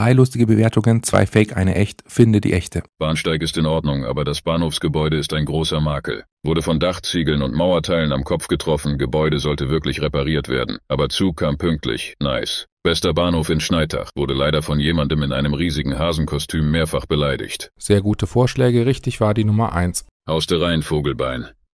drei lustige Bewertungen, zwei Fake, eine echt, finde die echte. Bahnsteig ist in Ordnung, aber das Bahnhofsgebäude ist ein großer Makel. Wurde von Dachziegeln und Mauerteilen am Kopf getroffen, Gebäude sollte wirklich repariert werden. Aber Zug kam pünktlich, nice. Bester Bahnhof in Schneitach wurde leider von jemandem in einem riesigen Hasenkostüm mehrfach beleidigt. Sehr gute Vorschläge, richtig war die Nummer 1. Aus der Rhein Vogelbein.